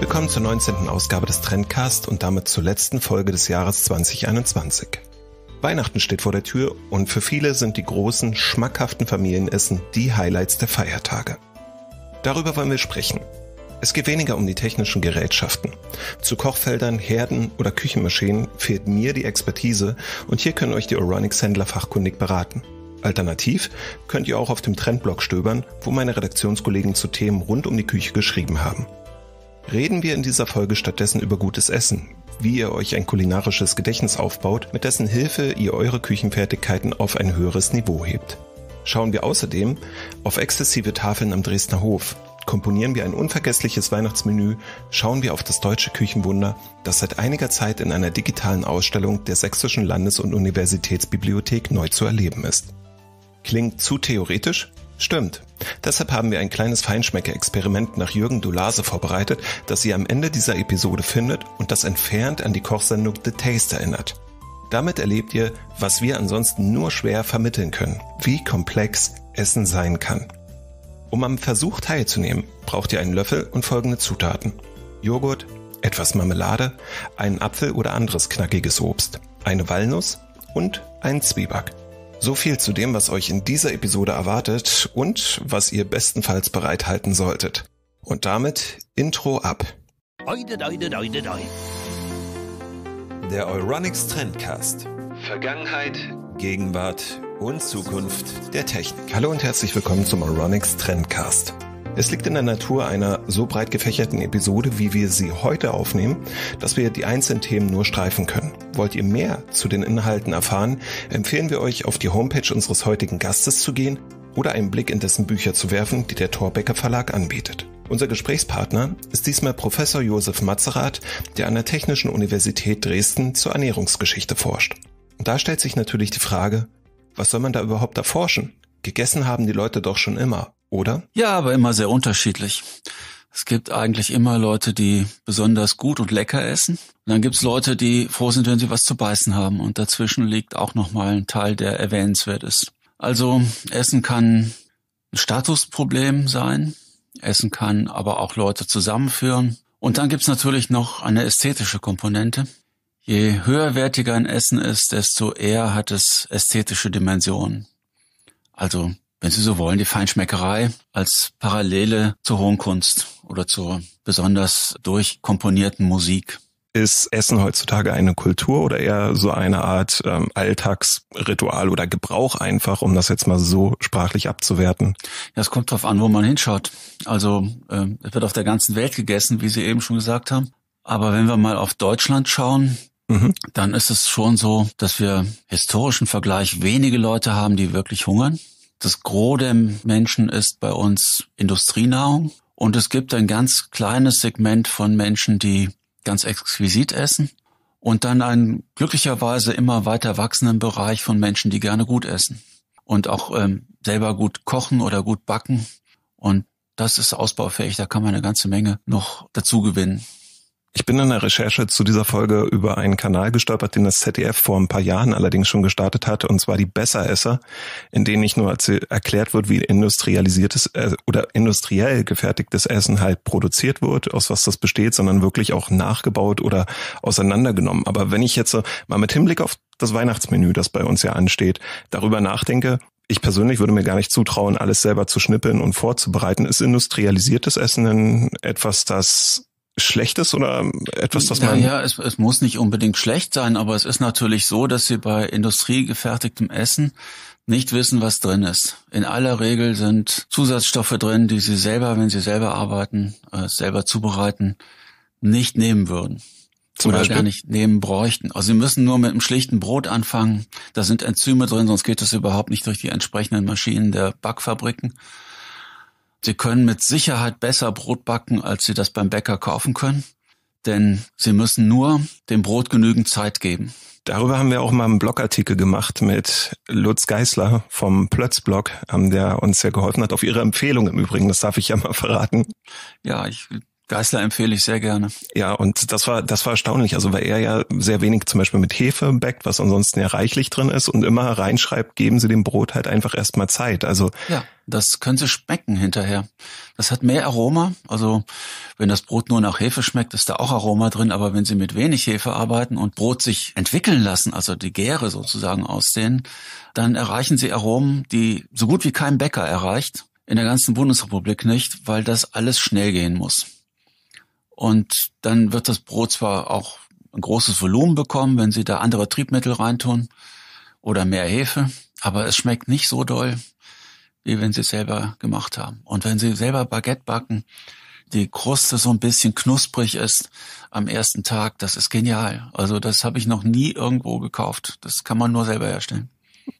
Willkommen zur 19. Ausgabe des Trendcast und damit zur letzten Folge des Jahres 2021. Weihnachten steht vor der Tür und für viele sind die großen, schmackhaften Familienessen die Highlights der Feiertage. Darüber wollen wir sprechen. Es geht weniger um die technischen Gerätschaften. Zu Kochfeldern, Herden oder Küchenmaschinen fehlt mir die Expertise und hier können euch die Oronics händler fachkundig beraten. Alternativ könnt ihr auch auf dem Trendblog stöbern, wo meine Redaktionskollegen zu Themen rund um die Küche geschrieben haben. Reden wir in dieser Folge stattdessen über gutes Essen, wie ihr euch ein kulinarisches Gedächtnis aufbaut, mit dessen Hilfe ihr eure Küchenfertigkeiten auf ein höheres Niveau hebt. Schauen wir außerdem auf exzessive Tafeln am Dresdner Hof, komponieren wir ein unvergessliches Weihnachtsmenü, schauen wir auf das deutsche Küchenwunder, das seit einiger Zeit in einer digitalen Ausstellung der Sächsischen Landes- und Universitätsbibliothek neu zu erleben ist. Klingt zu theoretisch? Stimmt. Deshalb haben wir ein kleines Feinschmecker-Experiment nach Jürgen Dulase vorbereitet, das ihr am Ende dieser Episode findet und das entfernt an die Kochsendung The Taste erinnert. Damit erlebt ihr, was wir ansonsten nur schwer vermitteln können, wie komplex Essen sein kann. Um am Versuch teilzunehmen, braucht ihr einen Löffel und folgende Zutaten. Joghurt, etwas Marmelade, einen Apfel oder anderes knackiges Obst, eine Walnuss und einen Zwieback. So viel zu dem, was euch in dieser Episode erwartet und was ihr bestenfalls bereithalten solltet. Und damit Intro ab. Der Euronics Trendcast. Vergangenheit, Gegenwart und Zukunft der Technik. Hallo und herzlich willkommen zum Euronics Trendcast. Es liegt in der Natur einer so breit gefächerten Episode, wie wir sie heute aufnehmen, dass wir die einzelnen Themen nur streifen können. Wollt ihr mehr zu den Inhalten erfahren, empfehlen wir euch, auf die Homepage unseres heutigen Gastes zu gehen oder einen Blick in dessen Bücher zu werfen, die der Torbecker Verlag anbietet. Unser Gesprächspartner ist diesmal Professor Josef Matzerath, der an der Technischen Universität Dresden zur Ernährungsgeschichte forscht. Und da stellt sich natürlich die Frage, was soll man da überhaupt erforschen? Gegessen haben die Leute doch schon immer oder? Ja, aber immer sehr unterschiedlich. Es gibt eigentlich immer Leute, die besonders gut und lecker essen. Und dann gibt's Leute, die froh sind, wenn sie was zu beißen haben. Und dazwischen liegt auch nochmal ein Teil, der erwähnenswert ist. Also Essen kann ein Statusproblem sein. Essen kann aber auch Leute zusammenführen. Und dann gibt's natürlich noch eine ästhetische Komponente. Je höherwertiger ein Essen ist, desto eher hat es ästhetische Dimensionen. Also wenn Sie so wollen, die Feinschmeckerei als Parallele zur hohen Kunst oder zur besonders durchkomponierten Musik. Ist Essen heutzutage eine Kultur oder eher so eine Art ähm, Alltagsritual oder Gebrauch einfach, um das jetzt mal so sprachlich abzuwerten? Ja, es kommt drauf an, wo man hinschaut. Also äh, es wird auf der ganzen Welt gegessen, wie Sie eben schon gesagt haben. Aber wenn wir mal auf Deutschland schauen, mhm. dann ist es schon so, dass wir historischen Vergleich wenige Leute haben, die wirklich hungern. Das Gros der Menschen ist bei uns Industrienahrung. Und es gibt ein ganz kleines Segment von Menschen, die ganz exquisit essen. Und dann einen glücklicherweise immer weiter wachsenden Bereich von Menschen, die gerne gut essen. Und auch ähm, selber gut kochen oder gut backen. Und das ist ausbaufähig. Da kann man eine ganze Menge noch dazu gewinnen. Ich bin in der Recherche zu dieser Folge über einen Kanal gestolpert, den das ZDF vor ein paar Jahren allerdings schon gestartet hat, und zwar die Besseresser, in denen nicht nur erklärt wird, wie industrialisiertes äh, oder industriell gefertigtes Essen halt produziert wird, aus was das besteht, sondern wirklich auch nachgebaut oder auseinandergenommen. Aber wenn ich jetzt so mal mit Hinblick auf das Weihnachtsmenü, das bei uns ja ansteht, darüber nachdenke, ich persönlich würde mir gar nicht zutrauen, alles selber zu schnippeln und vorzubereiten. Ist industrialisiertes Essen denn etwas, das Schlechtes oder etwas, das man. Ja, es, es muss nicht unbedingt schlecht sein, aber es ist natürlich so, dass sie bei industriegefertigtem Essen nicht wissen, was drin ist. In aller Regel sind Zusatzstoffe drin, die sie selber, wenn sie selber arbeiten, äh, selber zubereiten, nicht nehmen würden. Zum oder Beispiel? gar nicht nehmen bräuchten. Also sie müssen nur mit einem schlichten Brot anfangen. Da sind Enzyme drin, sonst geht das überhaupt nicht durch die entsprechenden Maschinen der Backfabriken. Sie können mit Sicherheit besser Brot backen, als Sie das beim Bäcker kaufen können, denn Sie müssen nur dem Brot genügend Zeit geben. Darüber haben wir auch mal einen Blogartikel gemacht mit Lutz Geisler vom Plötzblog, ähm, der uns sehr geholfen hat, auf Ihre Empfehlung im Übrigen, das darf ich ja mal verraten. Ja, ich Geißler empfehle ich sehr gerne. Ja, und das war, das war erstaunlich. Also, weil er ja sehr wenig zum Beispiel mit Hefe backt, was ansonsten ja reichlich drin ist und immer reinschreibt, geben Sie dem Brot halt einfach erstmal Zeit. Also. Ja, das können Sie schmecken hinterher. Das hat mehr Aroma. Also, wenn das Brot nur nach Hefe schmeckt, ist da auch Aroma drin. Aber wenn Sie mit wenig Hefe arbeiten und Brot sich entwickeln lassen, also die Gäre sozusagen ausdehnen, dann erreichen Sie Aromen, die so gut wie kein Bäcker erreicht. In der ganzen Bundesrepublik nicht, weil das alles schnell gehen muss. Und dann wird das Brot zwar auch ein großes Volumen bekommen, wenn Sie da andere Triebmittel reintun oder mehr Hefe, aber es schmeckt nicht so doll, wie wenn Sie es selber gemacht haben. Und wenn Sie selber Baguette backen, die Kruste so ein bisschen knusprig ist am ersten Tag, das ist genial. Also das habe ich noch nie irgendwo gekauft. Das kann man nur selber herstellen.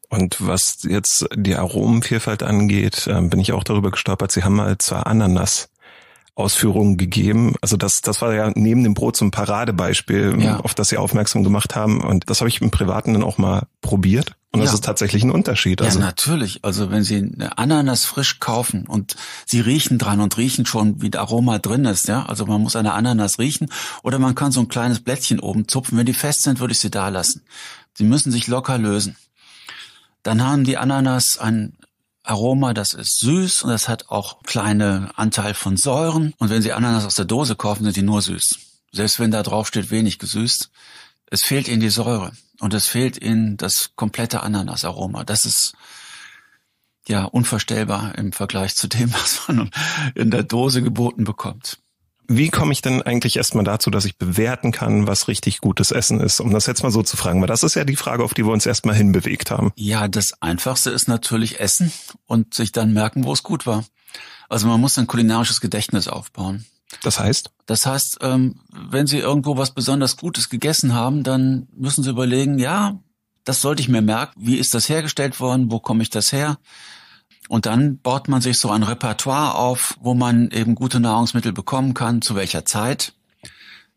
Und was jetzt die Aromenvielfalt angeht, ähm, bin ich auch darüber gestolpert. Sie haben mal halt zwar Ananas Ausführungen gegeben. Also das, das war ja neben dem Brot so Paradebeispiel, ja. auf das Sie aufmerksam gemacht haben. Und das habe ich im Privaten dann auch mal probiert. Und das ja. ist tatsächlich ein Unterschied. Also ja, natürlich. Also wenn Sie eine Ananas frisch kaufen und Sie riechen dran und riechen schon, wie das Aroma drin ist, ja. Also man muss eine Ananas riechen oder man kann so ein kleines Blättchen oben zupfen. Wenn die fest sind, würde ich sie da lassen. Sie müssen sich locker lösen. Dann haben die Ananas einen Aroma, das ist süß und das hat auch kleine Anteil von Säuren. Und wenn Sie Ananas aus der Dose kaufen, sind die nur süß. Selbst wenn da drauf steht wenig gesüßt, es fehlt ihnen die Säure und es fehlt ihnen das komplette Ananasaroma. Das ist ja unvorstellbar im Vergleich zu dem, was man in der Dose geboten bekommt wie komme ich denn eigentlich erstmal dazu, dass ich bewerten kann, was richtig gutes Essen ist? Um das jetzt mal so zu fragen, weil das ist ja die Frage, auf die wir uns erstmal hinbewegt haben. Ja, das Einfachste ist natürlich Essen und sich dann merken, wo es gut war. Also man muss ein kulinarisches Gedächtnis aufbauen. Das heißt? Das heißt, ähm, wenn Sie irgendwo was besonders Gutes gegessen haben, dann müssen Sie überlegen, ja, das sollte ich mir merken. Wie ist das hergestellt worden? Wo komme ich das her? Und dann baut man sich so ein Repertoire auf, wo man eben gute Nahrungsmittel bekommen kann, zu welcher Zeit.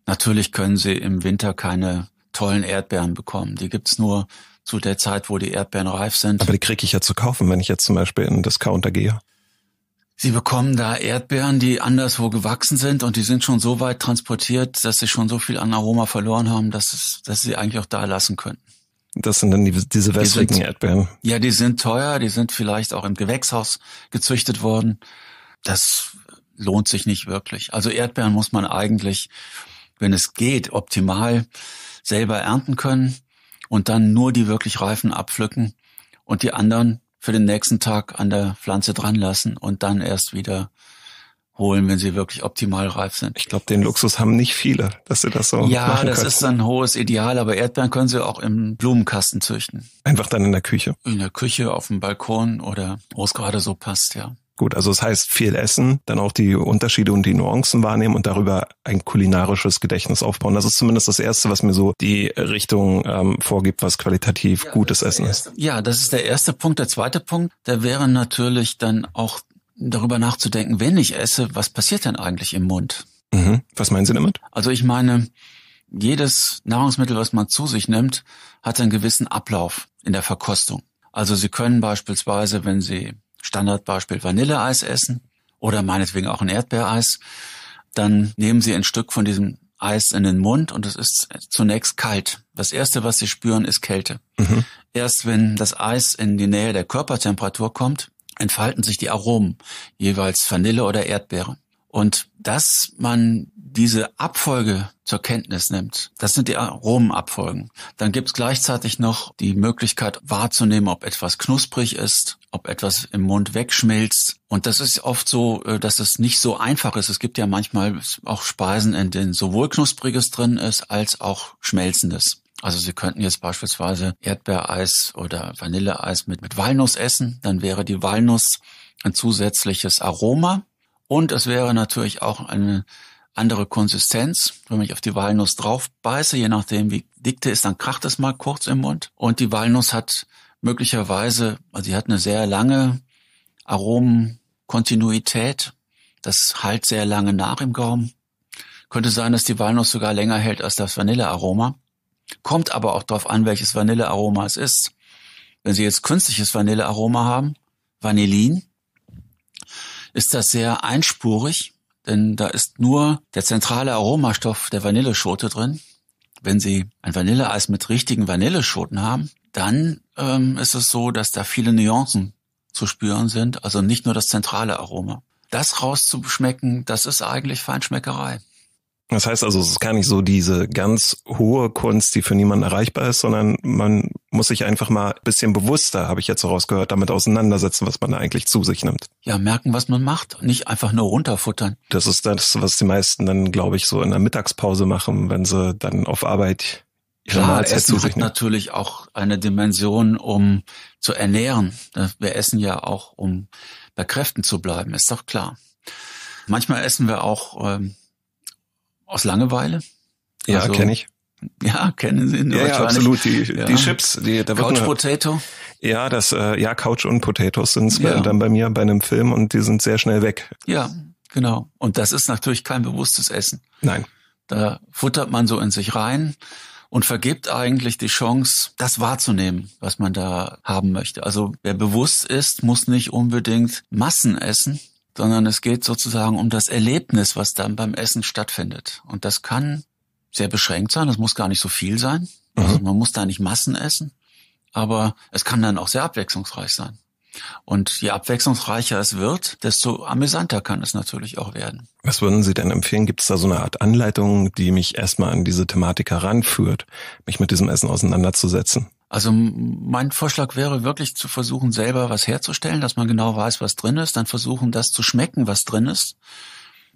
Natürlich können Sie im Winter keine tollen Erdbeeren bekommen. Die gibt's nur zu der Zeit, wo die Erdbeeren reif sind. Aber die kriege ich ja zu kaufen, wenn ich jetzt zum Beispiel in den Discounter gehe. Sie bekommen da Erdbeeren, die anderswo gewachsen sind und die sind schon so weit transportiert, dass sie schon so viel an Aroma verloren haben, dass, es, dass sie eigentlich auch da lassen könnten. Das sind dann die, diese wässrigen die Erdbeeren. Ja, die sind teuer, die sind vielleicht auch im Gewächshaus gezüchtet worden. Das lohnt sich nicht wirklich. Also Erdbeeren muss man eigentlich, wenn es geht, optimal selber ernten können und dann nur die wirklich reifen abpflücken und die anderen für den nächsten Tag an der Pflanze dran lassen und dann erst wieder holen, wenn sie wirklich optimal reif sind. Ich glaube, den Luxus haben nicht viele, dass sie das so Ja, das können. ist ein hohes Ideal, aber Erdbeeren können sie auch im Blumenkasten züchten. Einfach dann in der Küche. In der Küche, auf dem Balkon oder wo es gerade so passt, ja. Gut, also es das heißt viel essen, dann auch die Unterschiede und die Nuancen wahrnehmen und darüber ein kulinarisches Gedächtnis aufbauen. Das ist zumindest das Erste, was mir so die Richtung ähm, vorgibt, was qualitativ ja, gutes ist Essen ist. Ja, das ist der erste Punkt. Der zweite Punkt, der wäre natürlich dann auch darüber nachzudenken, wenn ich esse, was passiert denn eigentlich im Mund? Mhm. Was meinen Sie damit? Also ich meine, jedes Nahrungsmittel, was man zu sich nimmt, hat einen gewissen Ablauf in der Verkostung. Also Sie können beispielsweise, wenn Sie Standardbeispiel Vanilleeis essen oder meinetwegen auch ein Erdbeereis, dann nehmen Sie ein Stück von diesem Eis in den Mund und es ist zunächst kalt. Das erste, was Sie spüren, ist Kälte. Mhm. Erst wenn das Eis in die Nähe der Körpertemperatur kommt, entfalten sich die Aromen, jeweils Vanille oder Erdbeere. Und dass man diese Abfolge zur Kenntnis nimmt, das sind die Aromenabfolgen. Dann gibt es gleichzeitig noch die Möglichkeit wahrzunehmen, ob etwas knusprig ist, ob etwas im Mund wegschmilzt. Und das ist oft so, äh, dass es nicht so einfach ist. Es gibt ja manchmal auch Speisen, in denen sowohl knuspriges drin ist als auch schmelzendes. Also Sie könnten jetzt beispielsweise Erdbeereis oder Vanilleeis mit, mit Walnuss essen, dann wäre die Walnuss ein zusätzliches Aroma und es wäre natürlich auch eine andere Konsistenz. Wenn ich auf die Walnuss drauf beiße, je nachdem wie dick die ist, dann kracht es mal kurz im Mund. Und die Walnuss hat möglicherweise, also sie hat eine sehr lange Aromenkontinuität. Das halt sehr lange nach im Gaumen. Könnte sein, dass die Walnuss sogar länger hält als das Vanillearoma. Kommt aber auch darauf an, welches Vanillearoma es ist. Wenn Sie jetzt künstliches Vanillearoma haben, Vanillin, ist das sehr einspurig, denn da ist nur der zentrale Aromastoff der Vanilleschote drin. Wenn Sie ein Vanilleeis mit richtigen Vanilleschoten haben, dann ähm, ist es so, dass da viele Nuancen zu spüren sind, also nicht nur das zentrale Aroma. Das rauszuschmecken, das ist eigentlich Feinschmeckerei. Das heißt also, es ist gar nicht so diese ganz hohe Kunst, die für niemanden erreichbar ist, sondern man muss sich einfach mal ein bisschen bewusster, habe ich jetzt herausgehört, damit auseinandersetzen, was man da eigentlich zu sich nimmt. Ja, merken, was man macht, nicht einfach nur runterfuttern. Das ist das, was die meisten dann, glaube ich, so in der Mittagspause machen, wenn sie dann auf Arbeit Klar, Essen hat natürlich auch eine Dimension, um zu ernähren. Ne, wir essen ja auch, um bei Kräften zu bleiben, ist doch klar. Manchmal essen wir auch ähm, aus Langeweile? Ja, also, kenne ich. Ja, kennen Sie ihn ja, ja absolut. Die, ja. die Chips, die da Couch Potato. Ja, das äh, ja Couch und Potatoes sind ja. dann bei mir bei einem Film und die sind sehr schnell weg. Ja, genau. Und das ist natürlich kein bewusstes Essen. Nein. Da futtert man so in sich rein und vergibt eigentlich die Chance, das wahrzunehmen, was man da haben möchte. Also wer bewusst ist, muss nicht unbedingt Massen essen, sondern es geht sozusagen um das Erlebnis, was dann beim Essen stattfindet. Und das kann sehr beschränkt sein, das muss gar nicht so viel sein. Also mhm. man muss da nicht Massen essen, aber es kann dann auch sehr abwechslungsreich sein. Und je abwechslungsreicher es wird, desto amüsanter kann es natürlich auch werden. Was würden Sie denn empfehlen? Gibt es da so eine Art Anleitung, die mich erstmal an diese Thematik heranführt, mich mit diesem Essen auseinanderzusetzen? Also mein Vorschlag wäre wirklich zu versuchen, selber was herzustellen, dass man genau weiß, was drin ist, dann versuchen, das zu schmecken, was drin ist.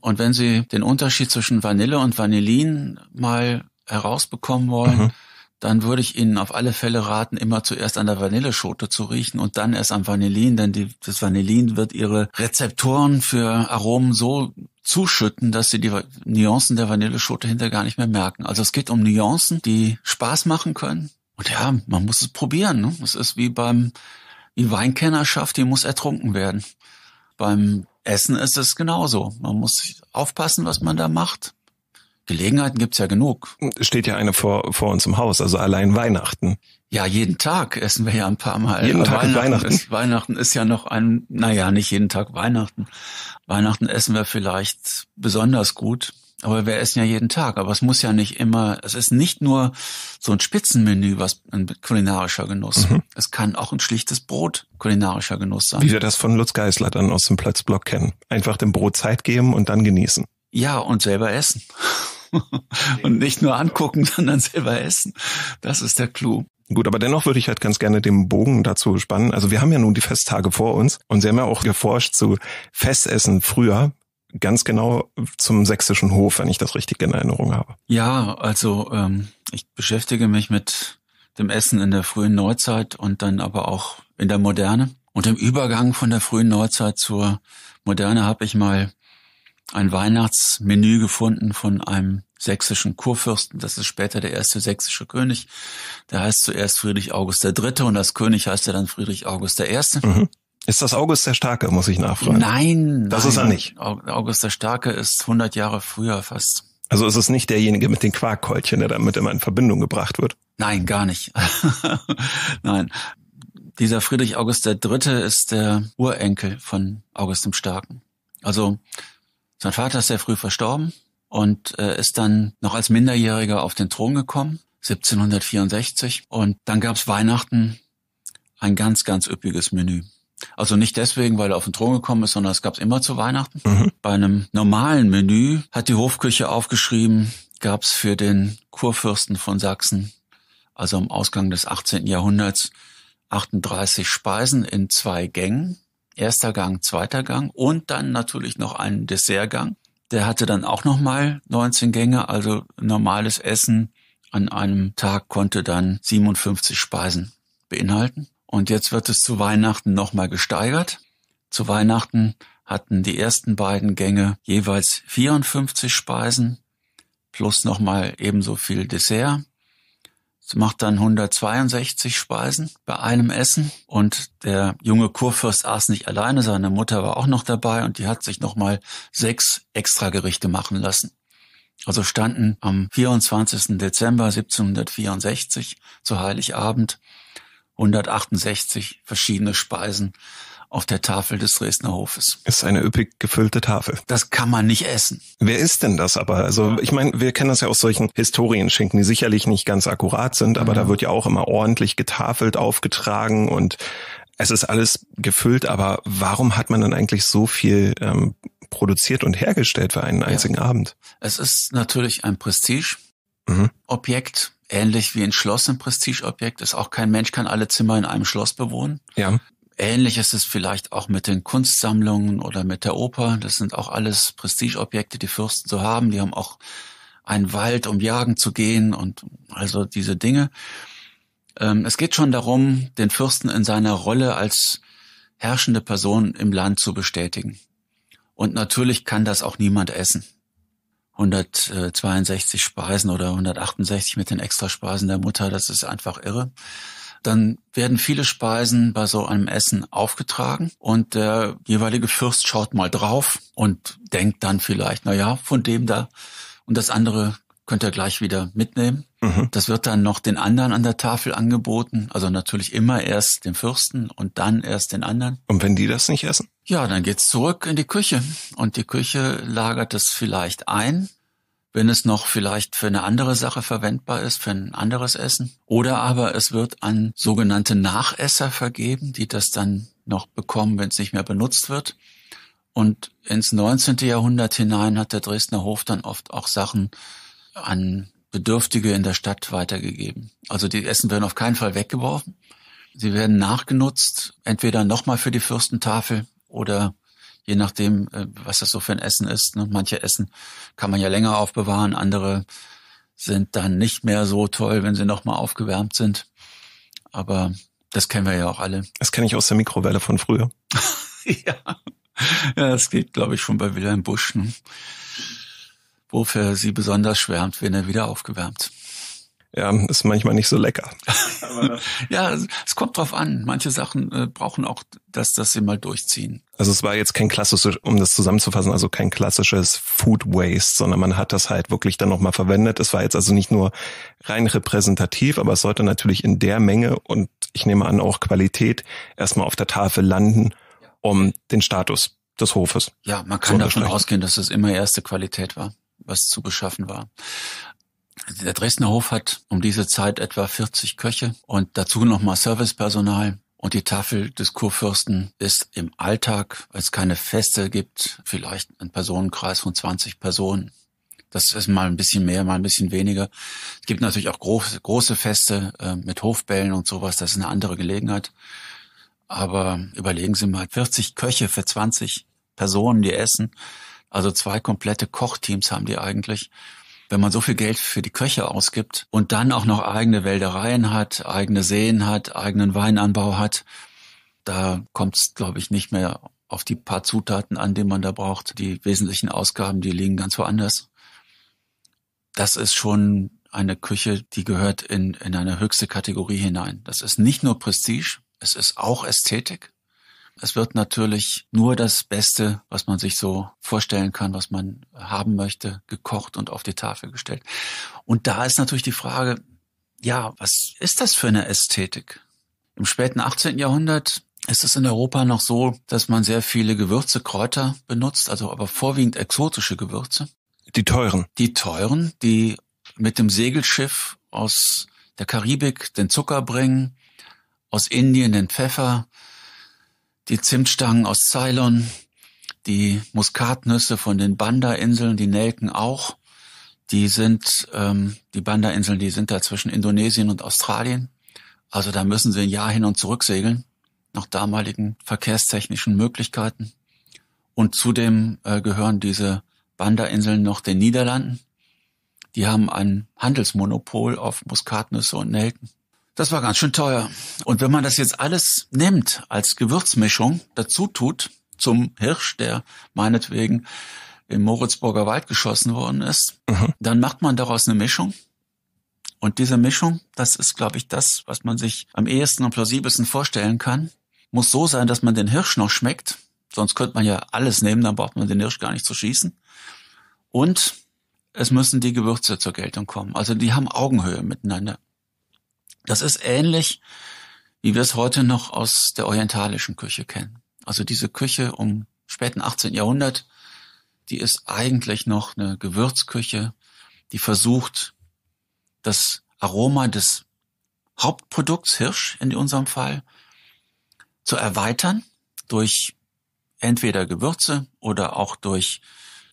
Und wenn Sie den Unterschied zwischen Vanille und Vanillin mal herausbekommen wollen, mhm. dann würde ich Ihnen auf alle Fälle raten, immer zuerst an der Vanilleschote zu riechen und dann erst am Vanillin, denn die, das Vanillin wird Ihre Rezeptoren für Aromen so zuschütten, dass sie die Nuancen der Vanilleschote hinterher gar nicht mehr merken. Also es geht um Nuancen, die Spaß machen können, und ja, man muss es probieren. Ne? Es ist wie beim wie Weinkennerschaft, die muss ertrunken werden. Beim Essen ist es genauso. Man muss aufpassen, was man da macht. Gelegenheiten gibt's ja genug. Steht ja eine vor, vor uns im Haus, also allein Weihnachten. Ja, jeden Tag essen wir ja ein paar Mal. Jeden Tag Weihnachten. Weihnachten. Ist, Weihnachten ist ja noch ein, naja, nicht jeden Tag Weihnachten. Weihnachten essen wir vielleicht besonders gut. Aber wir essen ja jeden Tag. Aber es muss ja nicht immer, es ist nicht nur so ein Spitzenmenü, was ein kulinarischer Genuss. Mhm. Es kann auch ein schlichtes Brot kulinarischer Genuss sein. Wie wir das von Lutz Geisler dann aus dem Platzblock kennen. Einfach dem Brot Zeit geben und dann genießen. Ja, und selber essen. und nicht nur angucken, sondern selber essen. Das ist der Clou. Gut, aber dennoch würde ich halt ganz gerne den Bogen dazu spannen. Also wir haben ja nun die Festtage vor uns und Sie haben ja auch geforscht zu Festessen früher ganz genau zum sächsischen Hof, wenn ich das richtig in Erinnerung habe. Ja, also ähm, ich beschäftige mich mit dem Essen in der frühen Neuzeit und dann aber auch in der Moderne. Und im Übergang von der frühen Neuzeit zur Moderne habe ich mal ein Weihnachtsmenü gefunden von einem sächsischen Kurfürsten. Das ist später der erste sächsische König. Der heißt zuerst Friedrich August III. und als König heißt er dann Friedrich August I. Mhm. Ist das August der Starke, muss ich nachfragen? Nein. Das nein. ist er nicht. August der Starke ist 100 Jahre früher fast. Also ist es nicht derjenige mit den Quarkkeulchen, der damit immer in Verbindung gebracht wird? Nein, gar nicht. nein. Dieser Friedrich August III. ist der Urenkel von August dem Starken. Also sein Vater ist sehr früh verstorben und äh, ist dann noch als Minderjähriger auf den Thron gekommen, 1764. Und dann gab's Weihnachten ein ganz, ganz üppiges Menü. Also nicht deswegen, weil er auf den Thron gekommen ist, sondern es gab es immer zu Weihnachten. Mhm. Bei einem normalen Menü hat die Hofküche aufgeschrieben, gab es für den Kurfürsten von Sachsen, also am Ausgang des 18. Jahrhunderts, 38 Speisen in zwei Gängen. Erster Gang, zweiter Gang und dann natürlich noch einen Dessertgang. Der hatte dann auch nochmal 19 Gänge, also normales Essen an einem Tag konnte dann 57 Speisen beinhalten. Und jetzt wird es zu Weihnachten nochmal gesteigert. Zu Weihnachten hatten die ersten beiden Gänge jeweils 54 Speisen plus nochmal ebenso viel Dessert. Es macht dann 162 Speisen bei einem Essen. Und der junge Kurfürst aß nicht alleine, seine Mutter war auch noch dabei und die hat sich nochmal sechs Extragerichte machen lassen. Also standen am 24. Dezember 1764 zu Heiligabend 168 verschiedene Speisen auf der Tafel des Dresdner Hofes. Ist eine üppig gefüllte Tafel. Das kann man nicht essen. Wer ist denn das aber? Also ich meine, wir kennen das ja aus solchen Historienschinken, die sicherlich nicht ganz akkurat sind, aber mhm. da wird ja auch immer ordentlich getafelt, aufgetragen und es ist alles gefüllt. Aber warum hat man dann eigentlich so viel ähm, produziert und hergestellt für einen einzigen ja. Abend? Es ist natürlich ein Prestige. Mhm. Objekt, Ähnlich wie ein Schloss ein Prestigeobjekt ist, auch kein Mensch kann alle Zimmer in einem Schloss bewohnen. Ja. Ähnlich ist es vielleicht auch mit den Kunstsammlungen oder mit der Oper. Das sind auch alles Prestigeobjekte, die Fürsten so haben. Die haben auch einen Wald, um jagen zu gehen und also diese Dinge. Ähm, es geht schon darum, den Fürsten in seiner Rolle als herrschende Person im Land zu bestätigen. Und natürlich kann das auch niemand essen. 162 Speisen oder 168 mit den Extraspeisen der Mutter, das ist einfach irre. Dann werden viele Speisen bei so einem Essen aufgetragen und der jeweilige Fürst schaut mal drauf und denkt dann vielleicht, na ja, von dem da und das andere könnt ihr gleich wieder mitnehmen. Mhm. Das wird dann noch den anderen an der Tafel angeboten. Also natürlich immer erst dem Fürsten und dann erst den anderen. Und wenn die das nicht essen? Ja, dann geht's zurück in die Küche und die Küche lagert es vielleicht ein, wenn es noch vielleicht für eine andere Sache verwendbar ist, für ein anderes Essen. Oder aber es wird an sogenannte Nachesser vergeben, die das dann noch bekommen, wenn es nicht mehr benutzt wird. Und ins 19. Jahrhundert hinein hat der Dresdner Hof dann oft auch Sachen an Bedürftige in der Stadt weitergegeben. Also die Essen werden auf keinen Fall weggeworfen. Sie werden nachgenutzt, entweder nochmal für die Fürstentafel oder je nachdem, äh, was das so für ein Essen ist. Ne? Manche Essen kann man ja länger aufbewahren, andere sind dann nicht mehr so toll, wenn sie nochmal aufgewärmt sind. Aber das kennen wir ja auch alle. Das kenne ich aus der Mikrowelle von früher. ja. ja, das geht, glaube ich, schon bei Wilhelm Busch. Ne? wofür sie besonders schwärmt, wenn er wieder aufgewärmt. Ja, ist manchmal nicht so lecker. ja, es kommt drauf an. Manche Sachen äh, brauchen auch, dass, dass sie mal durchziehen. Also es war jetzt kein klassisches, um das zusammenzufassen, also kein klassisches Food Waste, sondern man hat das halt wirklich dann nochmal verwendet. Es war jetzt also nicht nur rein repräsentativ, aber es sollte natürlich in der Menge und ich nehme an auch Qualität erstmal auf der Tafel landen, um den Status des Hofes. Ja, man kann davon ausgehen, dass es immer erste Qualität war was zu beschaffen war. Der Dresdner Hof hat um diese Zeit etwa 40 Köche und dazu nochmal Servicepersonal. Und die Tafel des Kurfürsten ist im Alltag, weil es keine Feste gibt, vielleicht ein Personenkreis von 20 Personen. Das ist mal ein bisschen mehr, mal ein bisschen weniger. Es gibt natürlich auch große, große Feste äh, mit Hofbällen und sowas. Das ist eine andere Gelegenheit. Aber überlegen Sie mal, 40 Köche für 20 Personen, die essen. Also zwei komplette Kochteams haben die eigentlich. Wenn man so viel Geld für die Köche ausgibt und dann auch noch eigene Wäldereien hat, eigene Seen hat, eigenen Weinanbau hat, da kommt es, glaube ich, nicht mehr auf die paar Zutaten an, die man da braucht. Die wesentlichen Ausgaben, die liegen ganz woanders. Das ist schon eine Küche, die gehört in, in eine höchste Kategorie hinein. Das ist nicht nur Prestige, es ist auch Ästhetik. Es wird natürlich nur das Beste, was man sich so vorstellen kann, was man haben möchte, gekocht und auf die Tafel gestellt. Und da ist natürlich die Frage, ja, was ist das für eine Ästhetik? Im späten 18. Jahrhundert ist es in Europa noch so, dass man sehr viele Gewürze, Kräuter benutzt, also aber vorwiegend exotische Gewürze. Die teuren. Die teuren, die mit dem Segelschiff aus der Karibik den Zucker bringen, aus Indien den Pfeffer, die Zimtstangen aus Ceylon, die Muskatnüsse von den Banda-Inseln, die Nelken auch. Die sind, ähm, die Banda-Inseln, die sind da zwischen Indonesien und Australien. Also da müssen sie ein Jahr hin und zurück segeln, nach damaligen verkehrstechnischen Möglichkeiten. Und zudem äh, gehören diese Banda-Inseln noch den Niederlanden. Die haben ein Handelsmonopol auf Muskatnüsse und Nelken. Das war ganz schön teuer. Und wenn man das jetzt alles nimmt als Gewürzmischung, dazu tut zum Hirsch, der meinetwegen im Moritzburger Wald geschossen worden ist, mhm. dann macht man daraus eine Mischung. Und diese Mischung, das ist, glaube ich, das, was man sich am ehesten und plausibelsten vorstellen kann, muss so sein, dass man den Hirsch noch schmeckt. Sonst könnte man ja alles nehmen, dann braucht man den Hirsch gar nicht zu schießen. Und es müssen die Gewürze zur Geltung kommen. Also die haben Augenhöhe miteinander. Das ist ähnlich, wie wir es heute noch aus der orientalischen Küche kennen. Also diese Küche um späten 18. Jahrhundert, die ist eigentlich noch eine Gewürzküche, die versucht, das Aroma des Hauptprodukts Hirsch in unserem Fall zu erweitern durch entweder Gewürze oder auch durch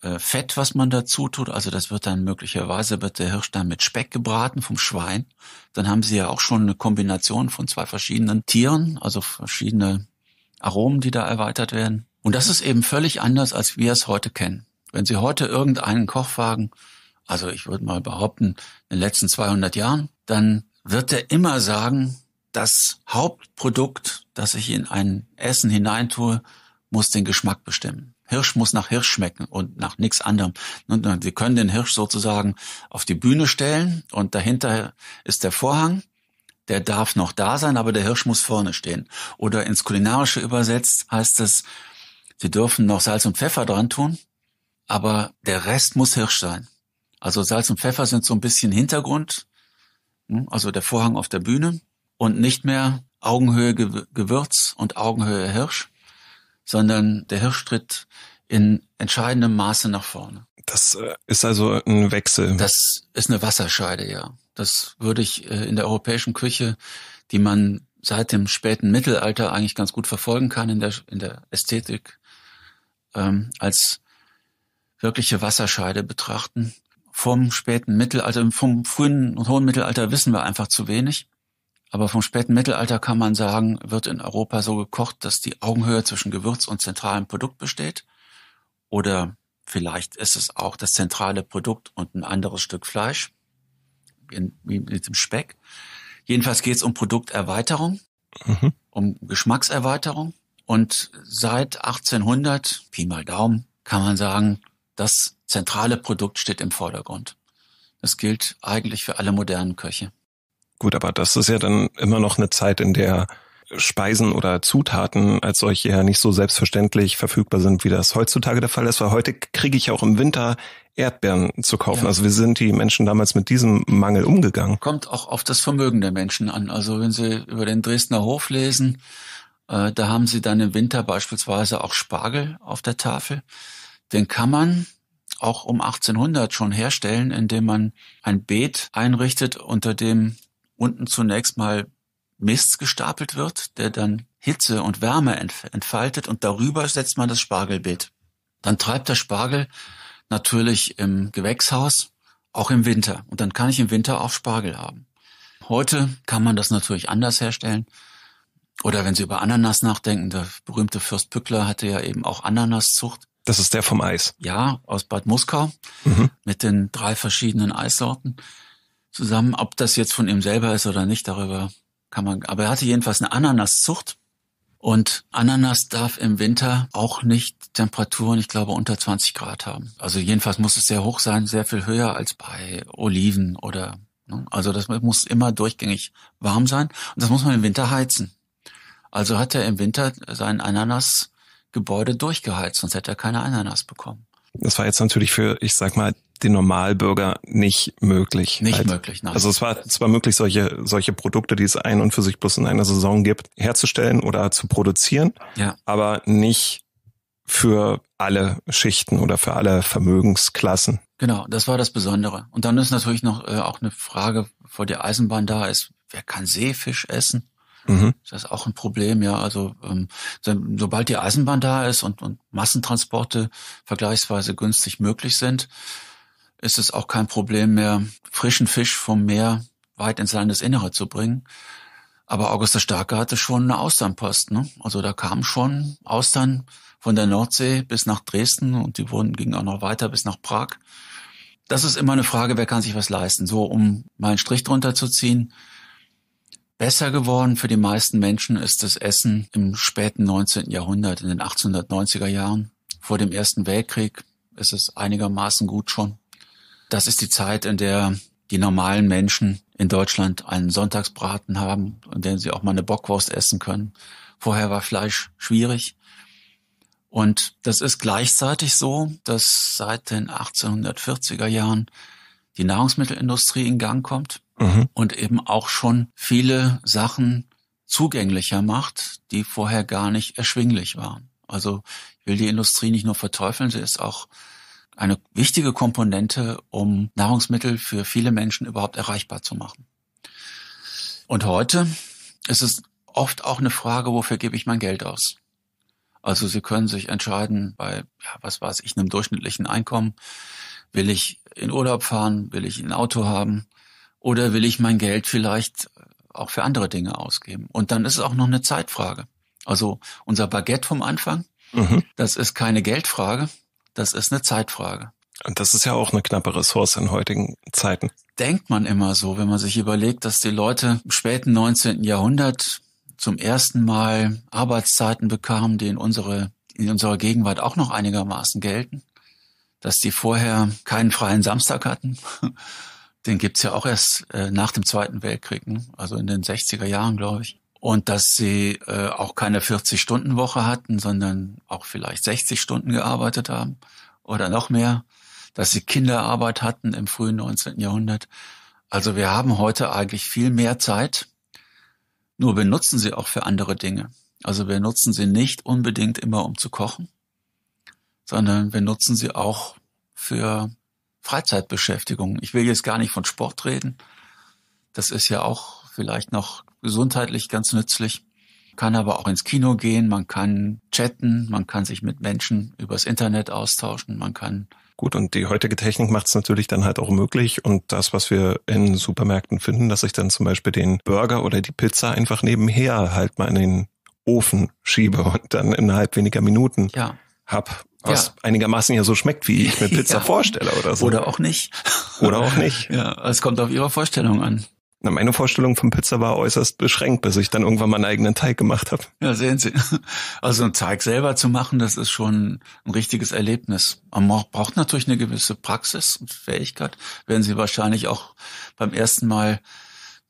äh, Fett, was man dazu tut. Also das wird dann möglicherweise wird der Hirsch dann mit Speck gebraten vom Schwein. Dann haben sie ja auch schon eine Kombination von zwei verschiedenen Tieren, also verschiedene Aromen, die da erweitert werden. Und das ist eben völlig anders, als wir es heute kennen. Wenn Sie heute irgendeinen Koch fragen, also ich würde mal behaupten, in den letzten 200 Jahren, dann wird er immer sagen, das Hauptprodukt, das ich in ein Essen hineintue, muss den Geschmack bestimmen. Hirsch muss nach Hirsch schmecken und nach nichts anderem. Und wir können den Hirsch sozusagen auf die Bühne stellen und dahinter ist der Vorhang. Der darf noch da sein, aber der Hirsch muss vorne stehen. Oder ins Kulinarische übersetzt heißt es, Sie dürfen noch Salz und Pfeffer dran tun, aber der Rest muss Hirsch sein. Also Salz und Pfeffer sind so ein bisschen Hintergrund, hm, also der Vorhang auf der Bühne und nicht mehr Augenhöhe Gewürz und Augenhöhe Hirsch sondern der Hirsch tritt in entscheidendem Maße nach vorne. Das äh, ist also ein Wechsel. Das ist eine Wasserscheide, ja. Das würde ich äh, in der europäischen Küche, die man seit dem späten Mittelalter eigentlich ganz gut verfolgen kann in der, in der Ästhetik, ähm, als wirkliche Wasserscheide betrachten. Vom späten Mittelalter, also vom frühen und hohen Mittelalter wissen wir einfach zu wenig. Aber vom späten Mittelalter kann man sagen, wird in Europa so gekocht, dass die Augenhöhe zwischen Gewürz und zentralem Produkt besteht. Oder vielleicht ist es auch das zentrale Produkt und ein anderes Stück Fleisch, wie mit dem Speck. Jedenfalls geht es um Produkterweiterung, mhm. um Geschmackserweiterung. Und seit 1800, Pi mal Daumen, kann man sagen, das zentrale Produkt steht im Vordergrund. Das gilt eigentlich für alle modernen Köche. Gut, aber das ist ja dann immer noch eine Zeit, in der Speisen oder Zutaten als solche ja nicht so selbstverständlich verfügbar sind, wie das heutzutage der Fall ist, weil heute kriege ich auch im Winter Erdbeeren zu kaufen. Ja. Also wie sind die Menschen damals mit diesem Mangel umgegangen. Kommt auch auf das Vermögen der Menschen an. Also wenn Sie über den Dresdner Hof lesen, äh, da haben Sie dann im Winter beispielsweise auch Spargel auf der Tafel. Den kann man auch um 1800 schon herstellen, indem man ein Beet einrichtet, unter dem unten zunächst mal Mist gestapelt wird, der dann Hitze und Wärme entfaltet und darüber setzt man das Spargelbeet. Dann treibt der Spargel natürlich im Gewächshaus, auch im Winter. Und dann kann ich im Winter auch Spargel haben. Heute kann man das natürlich anders herstellen. Oder wenn Sie über Ananas nachdenken, der berühmte Fürst Pückler hatte ja eben auch Ananaszucht. Das ist der vom Eis. Ja, aus Bad Muskau mhm. mit den drei verschiedenen Eissorten zusammen. Ob das jetzt von ihm selber ist oder nicht, darüber kann man. Aber er hatte jedenfalls eine Ananaszucht. Und Ananas darf im Winter auch nicht Temperaturen, ich glaube, unter 20 Grad haben. Also jedenfalls muss es sehr hoch sein, sehr viel höher als bei Oliven oder. Ne? Also das muss immer durchgängig warm sein. Und das muss man im Winter heizen. Also hat er im Winter sein Ananas Gebäude durchgeheizt, sonst hätte er keine Ananas bekommen. Das war jetzt natürlich für, ich sag mal, den Normalbürger nicht möglich. Nicht halt. möglich, nein. Also es war zwar möglich, solche, solche Produkte, die es ein und für sich bloß in einer Saison gibt, herzustellen oder zu produzieren, ja. aber nicht für alle Schichten oder für alle Vermögensklassen. Genau, das war das Besondere. Und dann ist natürlich noch äh, auch eine Frage vor der Eisenbahn da ist, wer kann Seefisch essen? Mhm. Das ist auch ein Problem, ja. Also ähm, sobald die Eisenbahn da ist und, und Massentransporte vergleichsweise günstig möglich sind, ist es auch kein Problem mehr, frischen Fisch vom Meer weit ins Landesinnere zu bringen. Aber August der Starke hatte schon eine Austernpost. Ne? Also da kamen schon Austern von der Nordsee bis nach Dresden und die wurden, gingen auch noch weiter bis nach Prag. Das ist immer eine Frage, wer kann sich was leisten. So, um mal einen Strich drunter zu ziehen, Besser geworden für die meisten Menschen ist das Essen im späten 19. Jahrhundert, in den 1890er Jahren. Vor dem Ersten Weltkrieg ist es einigermaßen gut schon. Das ist die Zeit, in der die normalen Menschen in Deutschland einen Sonntagsbraten haben, in dem sie auch mal eine Bockwurst essen können. Vorher war Fleisch schwierig. Und das ist gleichzeitig so, dass seit den 1840er Jahren die Nahrungsmittelindustrie in Gang kommt mhm. und eben auch schon viele Sachen zugänglicher macht, die vorher gar nicht erschwinglich waren. Also ich will die Industrie nicht nur verteufeln, sie ist auch eine wichtige Komponente, um Nahrungsmittel für viele Menschen überhaupt erreichbar zu machen. Und heute ist es oft auch eine Frage, wofür gebe ich mein Geld aus? Also Sie können sich entscheiden, bei, ja, was weiß ich, einem durchschnittlichen Einkommen, will ich in Urlaub fahren, will ich ein Auto haben, oder will ich mein Geld vielleicht auch für andere Dinge ausgeben? Und dann ist es auch noch eine Zeitfrage. Also unser Baguette vom Anfang, mhm. das ist keine Geldfrage, das ist eine Zeitfrage. Und das ist ja auch eine knappe Ressource in heutigen Zeiten. Denkt man immer so, wenn man sich überlegt, dass die Leute im späten 19. Jahrhundert zum ersten Mal Arbeitszeiten bekamen, die in, unsere, in unserer Gegenwart auch noch einigermaßen gelten, dass die vorher keinen freien Samstag hatten Den gibt's ja auch erst äh, nach dem Zweiten Weltkrieg, ne? also in den 60er Jahren, glaube ich. Und dass sie äh, auch keine 40-Stunden-Woche hatten, sondern auch vielleicht 60 Stunden gearbeitet haben oder noch mehr. Dass sie Kinderarbeit hatten im frühen 19. Jahrhundert. Also wir haben heute eigentlich viel mehr Zeit, nur benutzen sie auch für andere Dinge. Also wir nutzen sie nicht unbedingt immer, um zu kochen, sondern wir nutzen sie auch für Freizeitbeschäftigung. Ich will jetzt gar nicht von Sport reden. Das ist ja auch vielleicht noch gesundheitlich ganz nützlich. Kann aber auch ins Kino gehen, man kann chatten, man kann sich mit Menschen übers Internet austauschen, man kann Gut, und die heutige Technik macht es natürlich dann halt auch möglich und das, was wir in Supermärkten finden, dass ich dann zum Beispiel den Burger oder die Pizza einfach nebenher halt mal in den Ofen schiebe und dann innerhalb weniger Minuten ja. hab was ja. einigermaßen ja so schmeckt, wie ich mir Pizza ja. vorstelle oder so. Oder auch nicht. Oder auch nicht. Ja, es kommt auf Ihre Vorstellung an. Na, meine Vorstellung von Pizza war äußerst beschränkt, bis ich dann irgendwann meinen eigenen Teig gemacht habe. Ja, sehen Sie. Also einen Teig selber zu machen, das ist schon ein richtiges Erlebnis. Man braucht natürlich eine gewisse Praxis und Fähigkeit. Werden Sie wahrscheinlich auch beim ersten Mal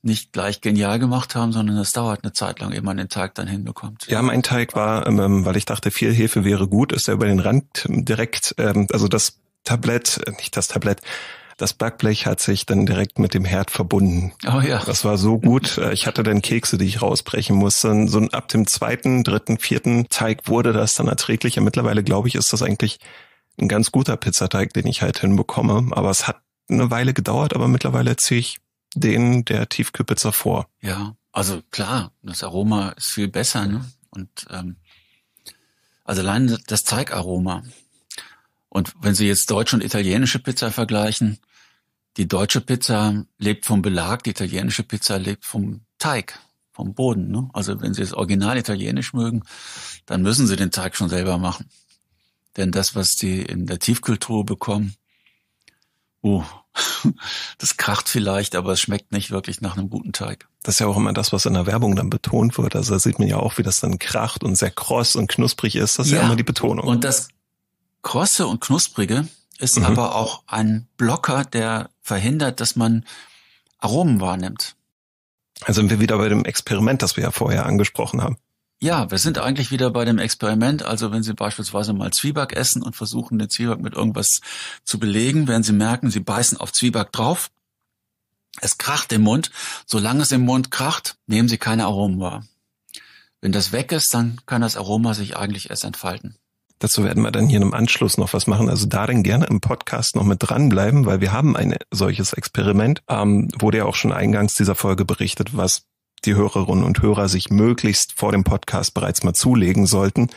nicht gleich genial gemacht haben, sondern es dauert eine Zeit lang, ehe man den Teig dann hinbekommt. Ja, mein Teig war, ähm, ähm weil ich dachte, viel Hefe wäre gut, ist er über den Rand ähm, direkt, ähm, also das Tablett, äh, nicht das Tablett, das Backblech hat sich dann direkt mit dem Herd verbunden. Oh ja. Das war so gut. Äh, ich hatte dann Kekse, die ich rausbrechen musste. So ab dem zweiten, dritten, vierten Teig wurde das dann erträglicher. Mittlerweile, glaube ich, ist das eigentlich ein ganz guter Pizzateig, den ich halt hinbekomme. Aber es hat eine Weile gedauert, aber mittlerweile ziehe ich den der Tiefkühlpizza vor. Ja, also klar, das Aroma ist viel besser, ne? Und ähm, also allein das Teigaroma. Und wenn Sie jetzt deutsche und italienische Pizza vergleichen, die deutsche Pizza lebt vom Belag, die italienische Pizza lebt vom Teig, vom Boden. Ne? Also wenn Sie das original italienisch mögen, dann müssen Sie den Teig schon selber machen. Denn das, was Sie in der Tiefkultur bekommen, oh, das kracht vielleicht, aber es schmeckt nicht wirklich nach einem guten Teig. Das ist ja auch immer das, was in der Werbung dann betont wird. Also da sieht man ja auch, wie das dann kracht und sehr kross und knusprig ist. Das ist ja, ja immer die Betonung. Und das Krosse und Knusprige ist mhm. aber auch ein Blocker, der verhindert, dass man Aromen wahrnimmt. Also sind wir wieder bei dem Experiment, das wir ja vorher angesprochen haben. Ja, wir sind eigentlich wieder bei dem Experiment. Also wenn Sie beispielsweise mal Zwieback essen und versuchen, den Zwieback mit irgendwas zu belegen, werden Sie merken, Sie beißen auf Zwieback drauf. Es kracht im Mund. Solange es im Mund kracht, nehmen Sie keine Aromen wahr. Wenn das weg ist, dann kann das Aroma sich eigentlich erst entfalten. Dazu werden wir dann hier im Anschluss noch was machen. Also darin gerne im Podcast noch mit dranbleiben, weil wir haben ein solches Experiment. Ähm, wurde ja auch schon eingangs dieser Folge berichtet, was die Hörerinnen und Hörer sich möglichst vor dem Podcast bereits mal zulegen sollten.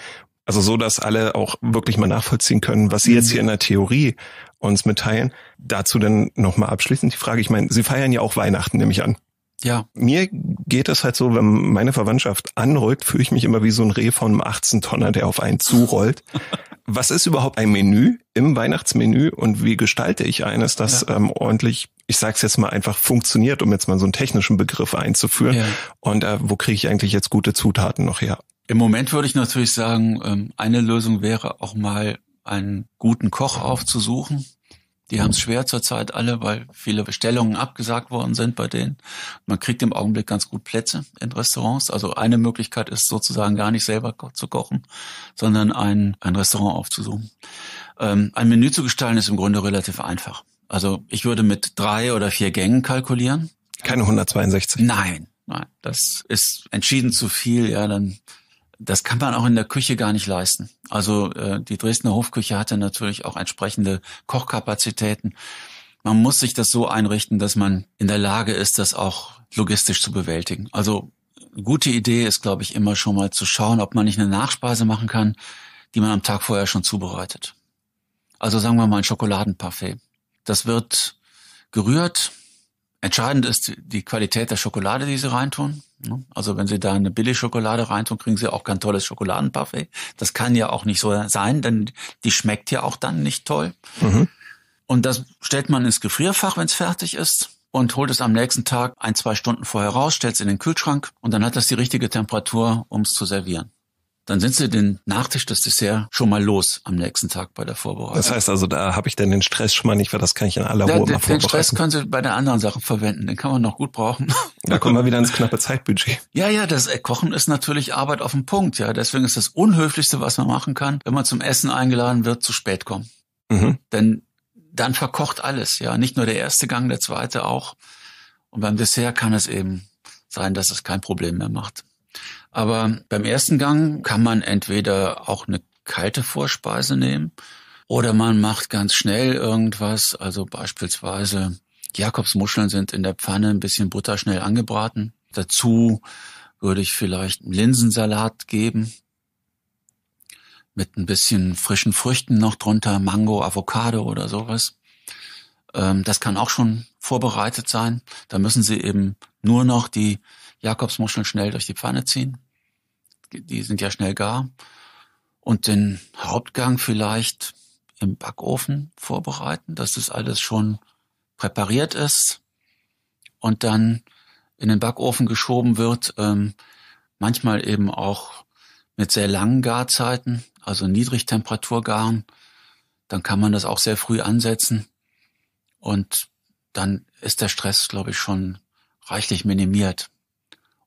Also so, dass alle auch wirklich mal nachvollziehen können, was Sie jetzt mhm. hier in der Theorie uns mitteilen. Dazu dann nochmal abschließend die Frage. Ich meine, Sie feiern ja auch Weihnachten, nehme ich an. Ja. Mir geht es halt so, wenn meine Verwandtschaft anrückt, fühle ich mich immer wie so ein Reh von einem 18-Tonner, der auf einen zurollt. Was ist überhaupt ein Menü im Weihnachtsmenü und wie gestalte ich eines, das ja. ähm, ordentlich ich sag's jetzt mal einfach, funktioniert, um jetzt mal so einen technischen Begriff einzuführen. Ja. Und äh, wo kriege ich eigentlich jetzt gute Zutaten noch her? Im Moment würde ich natürlich sagen, ähm, eine Lösung wäre auch mal einen guten Koch aufzusuchen. Die mhm. haben es schwer zurzeit alle, weil viele Bestellungen abgesagt worden sind bei denen. Man kriegt im Augenblick ganz gut Plätze in Restaurants. Also eine Möglichkeit ist sozusagen gar nicht selber zu kochen, sondern ein, ein Restaurant aufzusuchen. Ähm, ein Menü zu gestalten ist im Grunde relativ einfach. Also ich würde mit drei oder vier Gängen kalkulieren. Keine 162. Nein, nein, das ist entschieden zu viel. Ja, dann das kann man auch in der Küche gar nicht leisten. Also äh, die Dresdner Hofküche hatte natürlich auch entsprechende Kochkapazitäten. Man muss sich das so einrichten, dass man in der Lage ist, das auch logistisch zu bewältigen. Also gute Idee ist, glaube ich, immer schon mal zu schauen, ob man nicht eine Nachspeise machen kann, die man am Tag vorher schon zubereitet. Also sagen wir mal ein Schokoladenparfait. Das wird gerührt. Entscheidend ist die Qualität der Schokolade, die Sie reintun. Ne? Also wenn Sie da eine Schokolade reintun, kriegen Sie auch kein tolles Schokoladenparfait. Das kann ja auch nicht so sein, denn die schmeckt ja auch dann nicht toll. Mhm. Und das stellt man ins Gefrierfach, wenn es fertig ist und holt es am nächsten Tag ein, zwei Stunden vorher raus, stellt es in den Kühlschrank und dann hat das die richtige Temperatur, um es zu servieren dann sind sie den Nachtisch, das Dessert schon mal los am nächsten Tag bei der Vorbereitung. Das heißt also, da habe ich denn den Stress schon mal nicht, weil das kann ich in aller Ruhe den, mal vorbereiten. Den Stress können Sie bei der anderen Sache verwenden, den kann man noch gut brauchen. Da kommen wir wieder ins knappe Zeitbudget. Ja, ja, das äh, Kochen ist natürlich Arbeit auf dem Punkt, ja. Deswegen ist das Unhöflichste, was man machen kann, wenn man zum Essen eingeladen wird, zu spät kommen. Mhm. Denn dann verkocht alles, ja. Nicht nur der erste Gang, der zweite auch. Und beim Dessert kann es eben sein, dass es kein Problem mehr macht. Aber beim ersten Gang kann man entweder auch eine kalte Vorspeise nehmen oder man macht ganz schnell irgendwas, also beispielsweise Jakobsmuscheln sind in der Pfanne ein bisschen Butter schnell angebraten. Dazu würde ich vielleicht einen Linsensalat geben mit ein bisschen frischen Früchten noch drunter, Mango, Avocado oder sowas. Ähm, das kann auch schon vorbereitet sein. Da müssen Sie eben nur noch die Jakobsmuscheln schnell durch die Pfanne ziehen die sind ja schnell gar. Und den Hauptgang vielleicht im Backofen vorbereiten, dass das alles schon präpariert ist und dann in den Backofen geschoben wird. Ähm, manchmal eben auch mit sehr langen Garzeiten, also Niedrigtemperaturgaren. Dann kann man das auch sehr früh ansetzen und dann ist der Stress, glaube ich, schon reichlich minimiert.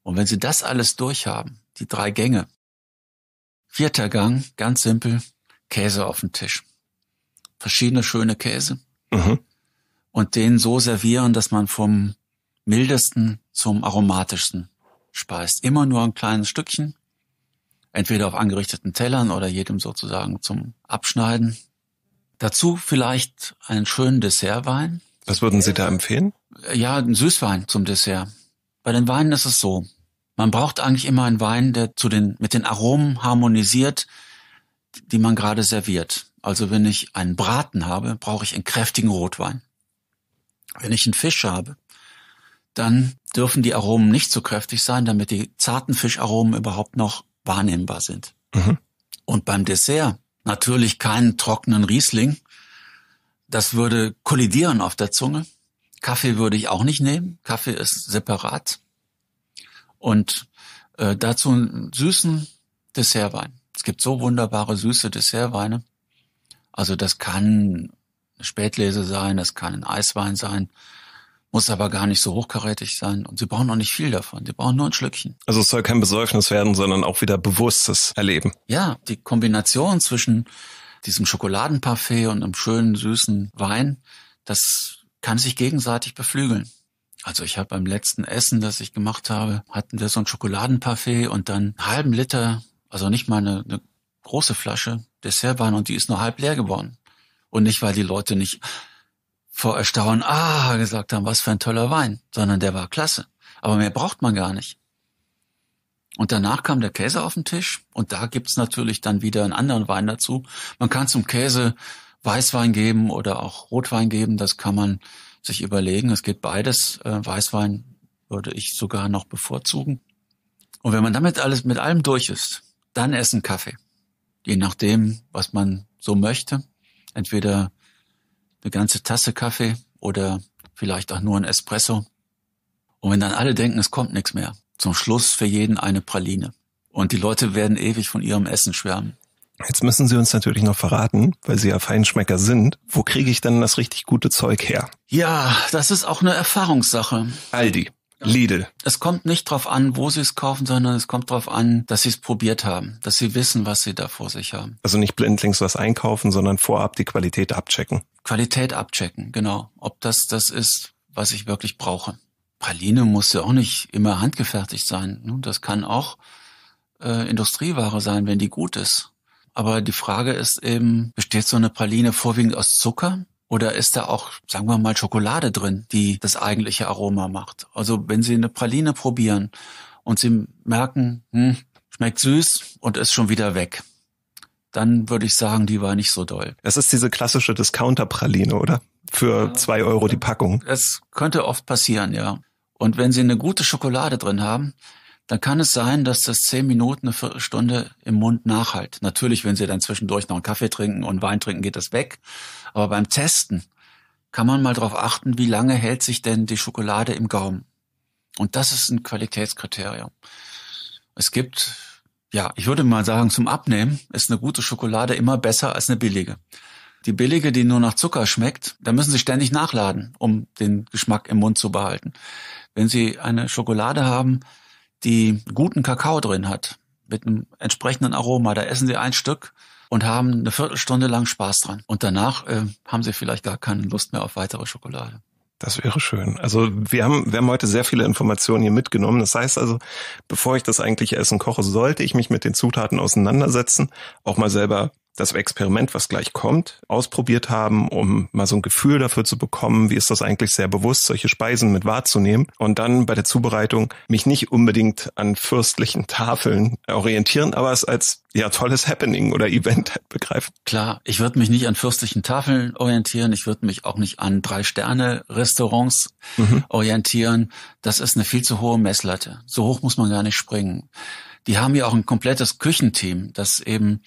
Und wenn Sie das alles durchhaben, die drei Gänge. Vierter Gang, ganz simpel, Käse auf den Tisch. Verschiedene schöne Käse. Mhm. Und den so servieren, dass man vom mildesten zum aromatischsten speist. Immer nur ein kleines Stückchen, entweder auf angerichteten Tellern oder jedem sozusagen zum Abschneiden. Dazu vielleicht einen schönen Dessertwein. Was würden Sie da empfehlen? Ja, einen Süßwein zum Dessert. Bei den Weinen ist es so man braucht eigentlich immer einen Wein, der zu den, mit den Aromen harmonisiert, die man gerade serviert. Also wenn ich einen Braten habe, brauche ich einen kräftigen Rotwein. Wenn ich einen Fisch habe, dann dürfen die Aromen nicht so kräftig sein, damit die zarten Fischaromen überhaupt noch wahrnehmbar sind. Mhm. Und beim Dessert natürlich keinen trockenen Riesling. Das würde kollidieren auf der Zunge. Kaffee würde ich auch nicht nehmen. Kaffee ist separat. Und äh, dazu einen süßen Dessertwein. Es gibt so wunderbare süße Dessertweine. Also das kann eine Spätlese sein, das kann ein Eiswein sein, muss aber gar nicht so hochkarätig sein. Und sie brauchen auch nicht viel davon. Sie brauchen nur ein Schlückchen. Also es soll kein Besäufnis werden, sondern auch wieder bewusstes Erleben. Ja, die Kombination zwischen diesem Schokoladenparfait und einem schönen, süßen Wein, das kann sich gegenseitig beflügeln. Also ich habe beim letzten Essen, das ich gemacht habe, hatten wir so ein Schokoladenparfait und dann einen halben Liter, also nicht mal eine, eine große Flasche Dessertwein und die ist nur halb leer geworden. Und nicht, weil die Leute nicht vor Erstaunen, ah, gesagt haben, was für ein toller Wein, sondern der war klasse. Aber mehr braucht man gar nicht. Und danach kam der Käse auf den Tisch und da gibt's natürlich dann wieder einen anderen Wein dazu. Man kann zum Käse Weißwein geben oder auch Rotwein geben, das kann man sich überlegen. Es geht beides. Äh, Weißwein würde ich sogar noch bevorzugen. Und wenn man damit alles mit allem durch ist, dann essen Kaffee. Je nachdem, was man so möchte. Entweder eine ganze Tasse Kaffee oder vielleicht auch nur ein Espresso. Und wenn dann alle denken, es kommt nichts mehr, zum Schluss für jeden eine Praline. Und die Leute werden ewig von ihrem Essen schwärmen. Jetzt müssen Sie uns natürlich noch verraten, weil Sie ja Feinschmecker sind, wo kriege ich denn das richtig gute Zeug her? Ja, das ist auch eine Erfahrungssache. Aldi. Lidl. Es kommt nicht drauf an, wo sie es kaufen, sondern es kommt drauf an, dass sie es probiert haben, dass sie wissen, was sie da vor sich haben. Also nicht blindlings was einkaufen, sondern vorab die Qualität abchecken. Qualität abchecken, genau. Ob das das ist, was ich wirklich brauche. Praline muss ja auch nicht immer handgefertigt sein. Das kann auch äh, Industrieware sein, wenn die gut ist. Aber die Frage ist eben, besteht so eine Praline vorwiegend aus Zucker? Oder ist da auch, sagen wir mal, Schokolade drin, die das eigentliche Aroma macht? Also wenn Sie eine Praline probieren und Sie merken, hm, schmeckt süß und ist schon wieder weg, dann würde ich sagen, die war nicht so doll. Es ist diese klassische Discounter-Praline, oder? Für zwei Euro die Packung. Es könnte oft passieren, ja. Und wenn Sie eine gute Schokolade drin haben, dann kann es sein, dass das zehn Minuten, eine Viertelstunde im Mund nachhalt. Natürlich, wenn Sie dann zwischendurch noch einen Kaffee trinken und Wein trinken, geht das weg. Aber beim Testen kann man mal darauf achten, wie lange hält sich denn die Schokolade im Gaumen. Und das ist ein Qualitätskriterium. Es gibt, ja, ich würde mal sagen, zum Abnehmen ist eine gute Schokolade immer besser als eine billige. Die billige, die nur nach Zucker schmeckt, da müssen Sie ständig nachladen, um den Geschmack im Mund zu behalten. Wenn Sie eine Schokolade haben, die guten Kakao drin hat, mit einem entsprechenden Aroma. Da essen sie ein Stück und haben eine Viertelstunde lang Spaß dran. Und danach äh, haben sie vielleicht gar keine Lust mehr auf weitere Schokolade. Das wäre schön. Also wir haben, wir haben heute sehr viele Informationen hier mitgenommen. Das heißt also, bevor ich das eigentliche Essen koche, sollte ich mich mit den Zutaten auseinandersetzen, auch mal selber das Experiment, was gleich kommt, ausprobiert haben, um mal so ein Gefühl dafür zu bekommen, wie ist das eigentlich sehr bewusst, solche Speisen mit wahrzunehmen und dann bei der Zubereitung mich nicht unbedingt an fürstlichen Tafeln orientieren, aber es als ja tolles Happening oder Event halt begreifen. Klar, ich würde mich nicht an fürstlichen Tafeln orientieren, ich würde mich auch nicht an Drei-Sterne-Restaurants mhm. orientieren. Das ist eine viel zu hohe Messlatte. So hoch muss man gar nicht springen. Die haben ja auch ein komplettes Küchenteam, das eben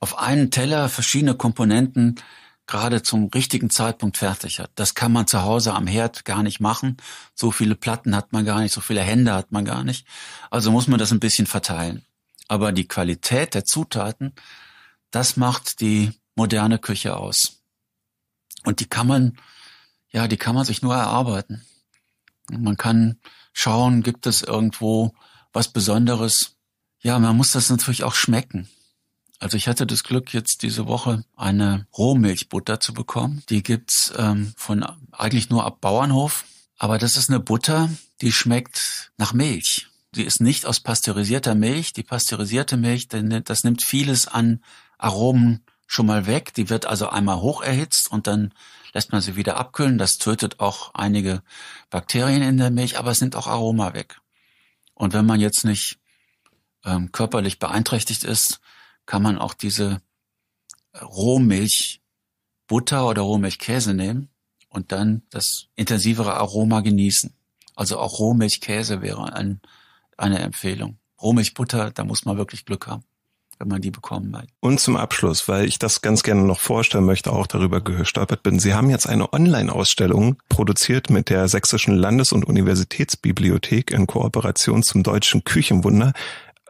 auf einen Teller verschiedene Komponenten gerade zum richtigen Zeitpunkt fertig hat. Das kann man zu Hause am Herd gar nicht machen. So viele Platten hat man gar nicht, so viele Hände hat man gar nicht. Also muss man das ein bisschen verteilen. Aber die Qualität der Zutaten, das macht die moderne Küche aus. Und die kann man, ja, die kann man sich nur erarbeiten. Man kann schauen, gibt es irgendwo was Besonderes. Ja, man muss das natürlich auch schmecken. Also ich hatte das Glück, jetzt diese Woche eine Rohmilchbutter zu bekommen. Die gibt's ähm, von eigentlich nur ab Bauernhof. Aber das ist eine Butter, die schmeckt nach Milch. Die ist nicht aus pasteurisierter Milch. Die pasteurisierte Milch, das nimmt vieles an Aromen schon mal weg. Die wird also einmal hoch erhitzt und dann lässt man sie wieder abkühlen. Das tötet auch einige Bakterien in der Milch, aber es nimmt auch Aroma weg. Und wenn man jetzt nicht ähm, körperlich beeinträchtigt ist, kann man auch diese äh, Rohmilchbutter oder Rohmilchkäse nehmen und dann das intensivere Aroma genießen. Also auch Rohmilchkäse wäre ein, eine Empfehlung. Rohmilchbutter, da muss man wirklich Glück haben wenn man die bekommen hat. Und zum Abschluss, weil ich das ganz gerne noch vorstellen möchte, auch darüber gestolpert bin. Sie haben jetzt eine Online-Ausstellung produziert mit der Sächsischen Landes- und Universitätsbibliothek in Kooperation zum Deutschen Küchenwunder.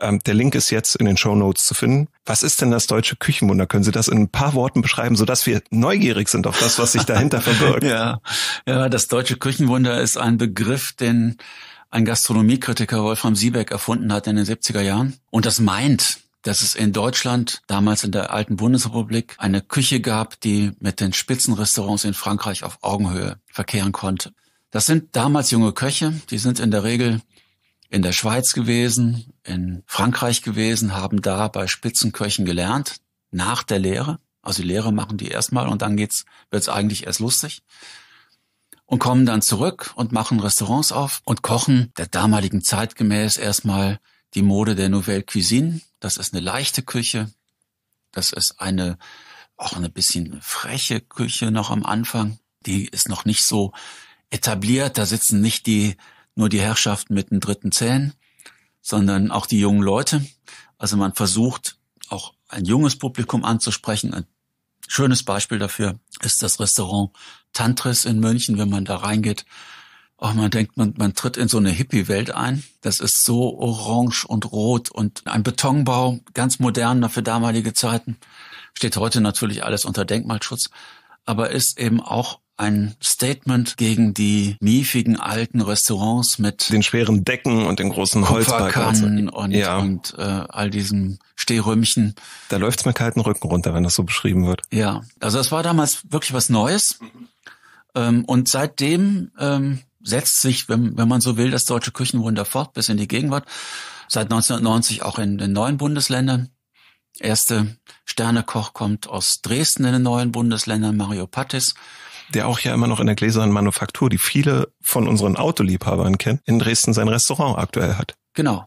Ähm, der Link ist jetzt in den Show Notes zu finden. Was ist denn das deutsche Küchenwunder? Können Sie das in ein paar Worten beschreiben, sodass wir neugierig sind auf das, was sich dahinter verbirgt? ja. ja, das deutsche Küchenwunder ist ein Begriff, den ein Gastronomiekritiker Wolfram Siebeck erfunden hat in den 70er Jahren. Und das meint, dass es in Deutschland, damals in der alten Bundesrepublik, eine Küche gab, die mit den Spitzenrestaurants in Frankreich auf Augenhöhe verkehren konnte. Das sind damals junge Köche, die sind in der Regel in der Schweiz gewesen, in Frankreich gewesen, haben da bei Spitzenköchen gelernt, nach der Lehre. Also die Lehre machen die erstmal und dann geht's, wird's eigentlich erst lustig. Und kommen dann zurück und machen Restaurants auf und kochen der damaligen Zeit gemäß erstmal die Mode der Nouvelle Cuisine. Das ist eine leichte Küche. Das ist eine, auch eine bisschen freche Küche noch am Anfang. Die ist noch nicht so etabliert. Da sitzen nicht die nur die Herrschaften mit den dritten Zähnen, sondern auch die jungen Leute. Also man versucht auch ein junges Publikum anzusprechen. Ein schönes Beispiel dafür ist das Restaurant Tantris in München, wenn man da reingeht. Auch man denkt, man, man tritt in so eine Hippie-Welt ein. Das ist so orange und rot und ein Betonbau, ganz modern für damalige Zeiten. Steht heute natürlich alles unter Denkmalschutz, aber ist eben auch ein Statement gegen die miefigen alten Restaurants mit den schweren Decken und den großen Holzbalken und, ja. und äh, all diesen Stehrömchen. Da läuft's mir kalten Rücken runter, wenn das so beschrieben wird. Ja, also es war damals wirklich was Neues. Ähm, und seitdem ähm, setzt sich, wenn, wenn man so will, das deutsche Küchenwunder fort bis in die Gegenwart. Seit 1990 auch in den neuen Bundesländern. Erste Sternekoch kommt aus Dresden in den neuen Bundesländern, Mario Pattis der auch ja immer noch in der gläsernen Manufaktur, die viele von unseren Autoliebhabern kennen, in Dresden sein Restaurant aktuell hat. Genau.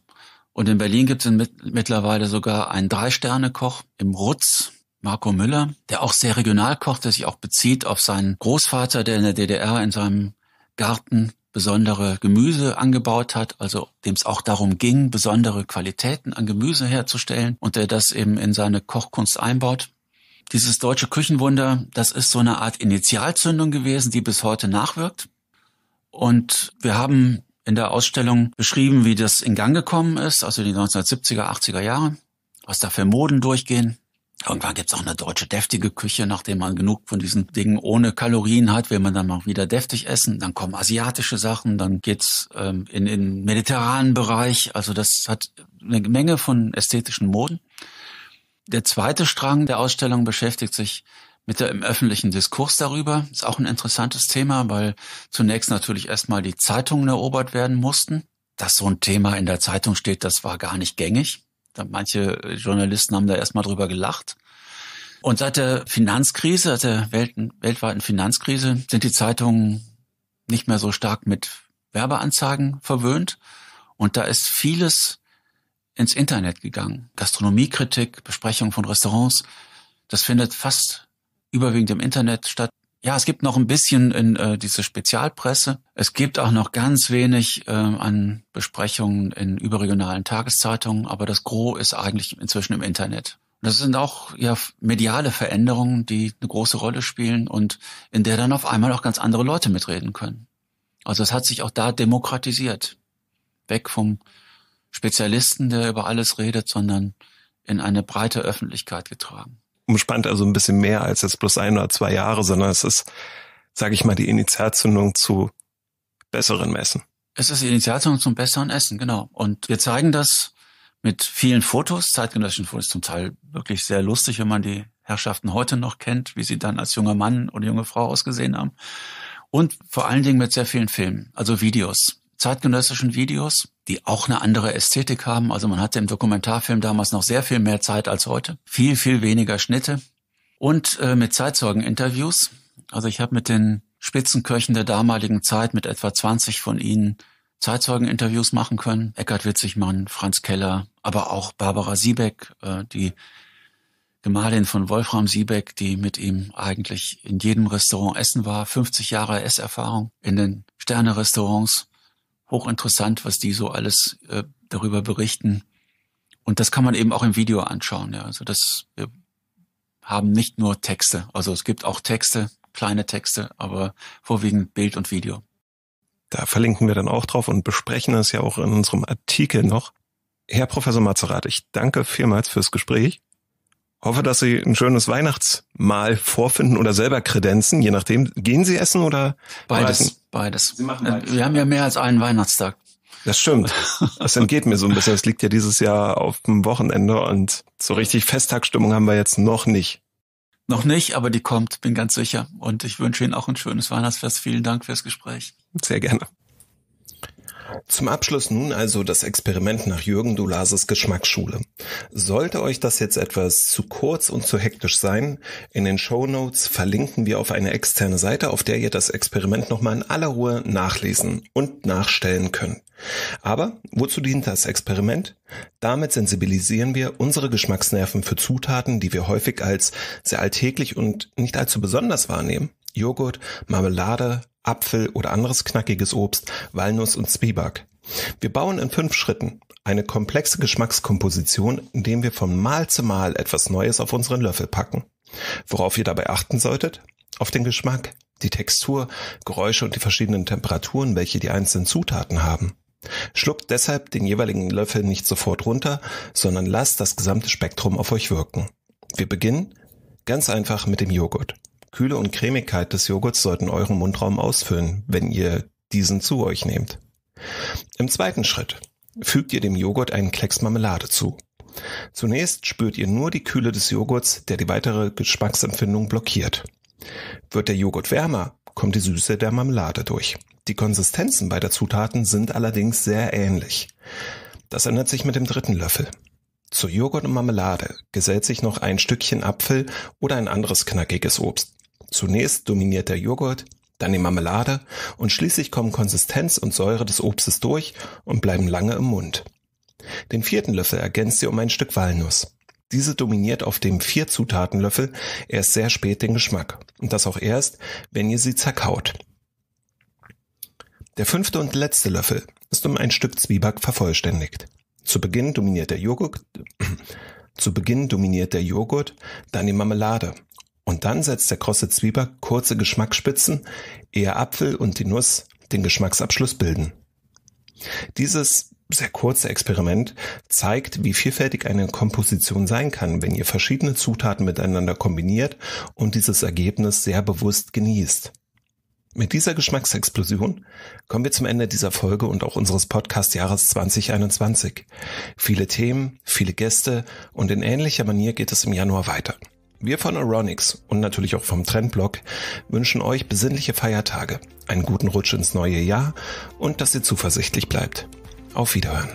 Und in Berlin gibt es mittlerweile sogar einen Drei-Sterne-Koch im Rutz, Marco Müller, der auch sehr regional kocht, der sich auch bezieht auf seinen Großvater, der in der DDR in seinem Garten besondere Gemüse angebaut hat, also dem es auch darum ging, besondere Qualitäten an Gemüse herzustellen und der das eben in seine Kochkunst einbaut. Dieses deutsche Küchenwunder, das ist so eine Art Initialzündung gewesen, die bis heute nachwirkt. Und wir haben in der Ausstellung beschrieben, wie das in Gang gekommen ist, also die 1970er, 80er Jahre, was da für Moden durchgehen. Irgendwann gibt's auch eine deutsche deftige Küche, nachdem man genug von diesen Dingen ohne Kalorien hat, will man dann mal wieder deftig essen. Dann kommen asiatische Sachen, dann geht's ähm, in den mediterranen Bereich. Also das hat eine Menge von ästhetischen Moden. Der zweite Strang der Ausstellung beschäftigt sich mit dem öffentlichen Diskurs darüber. Ist auch ein interessantes Thema, weil zunächst natürlich erstmal die Zeitungen erobert werden mussten. Dass so ein Thema in der Zeitung steht, das war gar nicht gängig. Manche Journalisten haben da erstmal drüber gelacht. Und seit der Finanzkrise, seit der Welt, weltweiten Finanzkrise, sind die Zeitungen nicht mehr so stark mit Werbeanzeigen verwöhnt. Und da ist vieles ins Internet gegangen. Gastronomiekritik, Besprechung von Restaurants, das findet fast überwiegend im Internet statt. Ja, es gibt noch ein bisschen in äh, diese Spezialpresse. Es gibt auch noch ganz wenig äh, an Besprechungen in überregionalen Tageszeitungen, aber das Gros ist eigentlich inzwischen im Internet. Und das sind auch ja mediale Veränderungen, die eine große Rolle spielen und in der dann auf einmal auch ganz andere Leute mitreden können. Also es hat sich auch da demokratisiert. Weg vom Spezialisten, der über alles redet, sondern in eine breite Öffentlichkeit getragen. Umspannt also ein bisschen mehr als jetzt bloß ein oder zwei Jahre, sondern es ist, sage ich mal, die Initialzündung zu besseren Messen. Es ist die Initialzündung zum besseren Essen, genau. Und wir zeigen das mit vielen Fotos, zeitgenössischen Fotos, zum Teil wirklich sehr lustig, wenn man die Herrschaften heute noch kennt, wie sie dann als junger Mann oder junge Frau ausgesehen haben. Und vor allen Dingen mit sehr vielen Filmen, also Videos, zeitgenössischen Videos, die auch eine andere Ästhetik haben. Also man hatte im Dokumentarfilm damals noch sehr viel mehr Zeit als heute, viel, viel weniger Schnitte und äh, mit Zeitzeugeninterviews. Also ich habe mit den Spitzenköchen der damaligen Zeit, mit etwa 20 von ihnen, Zeitzeugeninterviews machen können. Eckhard Witzigmann, Franz Keller, aber auch Barbara Siebeck, äh, die Gemahlin von Wolfram Siebeck, die mit ihm eigentlich in jedem Restaurant essen war, 50 Jahre Esserfahrung in den Sterne-Restaurants hochinteressant, was die so alles äh, darüber berichten. Und das kann man eben auch im Video anschauen. Ja. Also das, wir haben nicht nur Texte. Also es gibt auch Texte, kleine Texte, aber vorwiegend Bild und Video. Da verlinken wir dann auch drauf und besprechen das ja auch in unserem Artikel noch. Herr Professor Mazerat, ich danke vielmals fürs Gespräch hoffe, dass Sie ein schönes Weihnachtsmahl vorfinden oder selber kredenzen, je nachdem. Gehen Sie essen oder beides? Essen? Beides. Sie machen äh, beides. Wir haben ja mehr als einen Weihnachtstag. Das stimmt. Das entgeht mir so ein bisschen. Es liegt ja dieses Jahr auf dem Wochenende und so richtig Festtagsstimmung haben wir jetzt noch nicht. Noch nicht, aber die kommt, bin ganz sicher. Und ich wünsche Ihnen auch ein schönes Weihnachtsfest. Vielen Dank fürs Gespräch. Sehr gerne. Zum Abschluss nun also das Experiment nach Jürgen Dulases Geschmacksschule. Sollte euch das jetzt etwas zu kurz und zu hektisch sein, in den Show Notes verlinken wir auf eine externe Seite, auf der ihr das Experiment nochmal in aller Ruhe nachlesen und nachstellen könnt. Aber wozu dient das Experiment? Damit sensibilisieren wir unsere Geschmacksnerven für Zutaten, die wir häufig als sehr alltäglich und nicht allzu besonders wahrnehmen. Joghurt, Marmelade, Apfel oder anderes knackiges Obst, Walnuss und Zwieback. Wir bauen in fünf Schritten eine komplexe Geschmackskomposition, indem wir von Mal zu Mal etwas Neues auf unseren Löffel packen. Worauf ihr dabei achten solltet? Auf den Geschmack, die Textur, Geräusche und die verschiedenen Temperaturen, welche die einzelnen Zutaten haben. Schluckt deshalb den jeweiligen Löffel nicht sofort runter, sondern lasst das gesamte Spektrum auf euch wirken. Wir beginnen ganz einfach mit dem Joghurt. Kühle und Cremigkeit des Joghurts sollten euren Mundraum ausfüllen, wenn ihr diesen zu euch nehmt. Im zweiten Schritt fügt ihr dem Joghurt einen Klecks Marmelade zu. Zunächst spürt ihr nur die Kühle des Joghurts, der die weitere Geschmacksempfindung blockiert. Wird der Joghurt wärmer, kommt die Süße der Marmelade durch. Die Konsistenzen beider Zutaten sind allerdings sehr ähnlich. Das ändert sich mit dem dritten Löffel. Zu Joghurt und Marmelade gesellt sich noch ein Stückchen Apfel oder ein anderes knackiges Obst. Zunächst dominiert der Joghurt, dann die Marmelade und schließlich kommen Konsistenz und Säure des Obstes durch und bleiben lange im Mund. Den vierten Löffel ergänzt ihr um ein Stück Walnuss. Diese dominiert auf dem vier zutaten erst sehr spät den Geschmack und das auch erst, wenn ihr sie zerkaut. Der fünfte und letzte Löffel ist um ein Stück Zwieback vervollständigt. Zu Beginn dominiert der Joghurt, zu Beginn dominiert der Joghurt, dann die Marmelade und dann setzt der krosse Zwieback kurze Geschmacksspitzen, eher Apfel und die Nuss den Geschmacksabschluss bilden. Dieses sehr kurze Experiment zeigt, wie vielfältig eine Komposition sein kann, wenn ihr verschiedene Zutaten miteinander kombiniert und dieses Ergebnis sehr bewusst genießt. Mit dieser Geschmacksexplosion kommen wir zum Ende dieser Folge und auch unseres Podcast-Jahres 2021. Viele Themen, viele Gäste und in ähnlicher Manier geht es im Januar weiter. Wir von Euronics und natürlich auch vom Trendblog wünschen euch besinnliche Feiertage, einen guten Rutsch ins neue Jahr und dass ihr zuversichtlich bleibt. Auf Wiederhören.